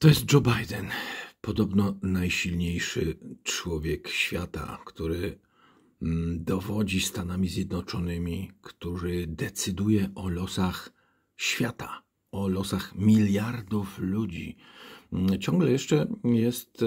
To jest Joe Biden, podobno najsilniejszy człowiek świata, który mm, dowodzi Stanami Zjednoczonymi, który decyduje o losach świata, o losach miliardów ludzi. Mm, ciągle jeszcze jest e,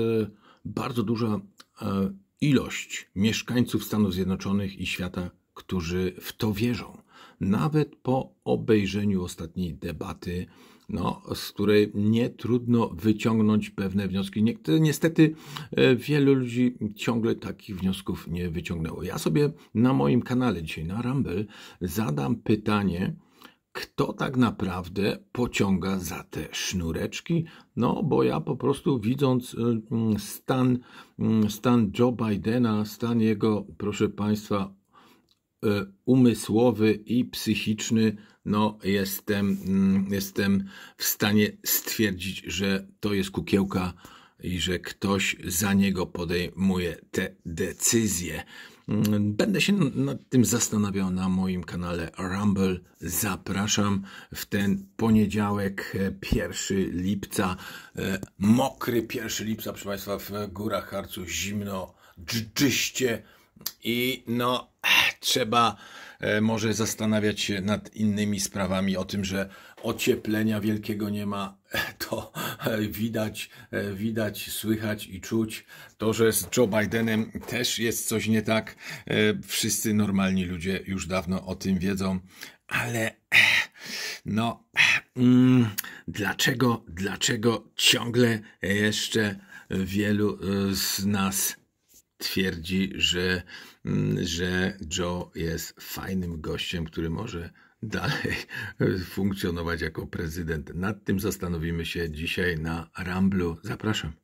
bardzo duża e, ilość mieszkańców Stanów Zjednoczonych i świata, którzy w to wierzą nawet po obejrzeniu ostatniej debaty, no, z której nie trudno wyciągnąć pewne wnioski. Niestety e, wielu ludzi ciągle takich wniosków nie wyciągnęło. Ja sobie na moim kanale dzisiaj, na Rumble, zadam pytanie, kto tak naprawdę pociąga za te sznureczki? No, bo ja po prostu widząc e, stan, stan Joe Bidena, stan jego, proszę Państwa, Y, umysłowy i psychiczny, no jestem, mm, jestem w stanie stwierdzić, że to jest kukiełka i że ktoś za niego podejmuje te decyzje. Mm, będę się nad tym zastanawiał na moim kanale Rumble. Zapraszam w ten poniedziałek, 1 e, lipca. E, mokry 1 lipca, proszę Państwa, w górach Harcu zimno, dżdżyście. I no, Trzeba e, może zastanawiać się nad innymi sprawami, o tym, że ocieplenia wielkiego nie ma, to e, widać, e, widać, słychać i czuć. To, że z Joe Bidenem też jest coś nie tak, wszyscy normalni ludzie już dawno o tym wiedzą, ale no, mm, dlaczego, dlaczego ciągle jeszcze wielu z nas twierdzi, że, mm, że Joe jest fajnym gościem, który może dalej funkcjonować jako prezydent. Nad tym zastanowimy się dzisiaj na Ramblu. Zapraszam.